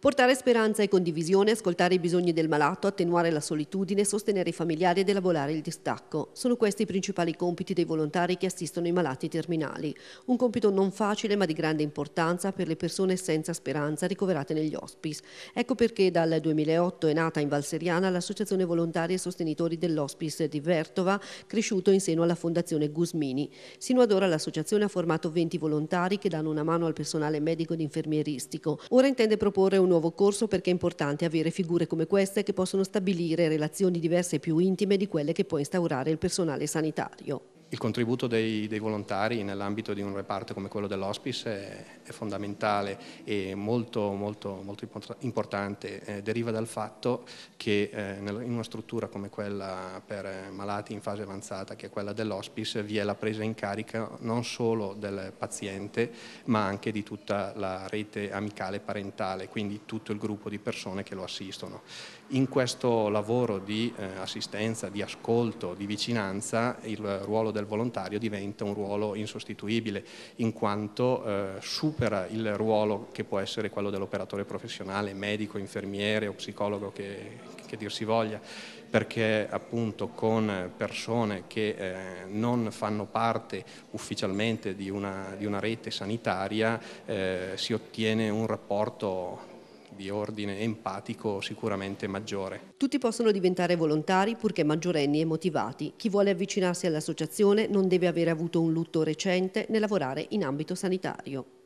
Portare speranza e condivisione, ascoltare i bisogni del malato, attenuare la solitudine, sostenere i familiari ed elaborare il distacco. Sono questi i principali compiti dei volontari che assistono i malati terminali. Un compito non facile ma di grande importanza per le persone senza speranza ricoverate negli hospice. Ecco perché dal 2008 è nata in Valseriana l'Associazione Volontari e Sostenitori dell'Hospice di Vertova, cresciuto in seno alla Fondazione Gusmini. Sino ad ora l'associazione ha formato 20 volontari che danno una mano al personale medico ed infermieristico. Ora intende proporre un un nuovo corso perché è importante avere figure come queste che possono stabilire relazioni diverse e più intime di quelle che può instaurare il personale sanitario il contributo dei, dei volontari nell'ambito di un reparto come quello dell'hospice è, è, fondamentale e molto, molto, molto importante, eh, deriva dal fatto che eh, in una struttura come quella per malati in fase avanzata, che è quella dell'hospice, vi è la presa in carica non solo del paziente ma anche di tutta la rete amicale parentale, quindi tutto il gruppo di persone che lo assistono. In questo lavoro di eh, assistenza, di ascolto, di vicinanza, il ruolo del del volontario diventa un ruolo insostituibile in quanto eh, supera il ruolo che può essere quello dell'operatore professionale, medico, infermiere o psicologo che, che dir si voglia perché appunto con persone che eh, non fanno parte ufficialmente di una, di una rete sanitaria eh, si ottiene un rapporto di ordine empatico sicuramente maggiore. Tutti possono diventare volontari purché maggiorenni e motivati. Chi vuole avvicinarsi all'associazione non deve avere avuto un lutto recente né lavorare in ambito sanitario.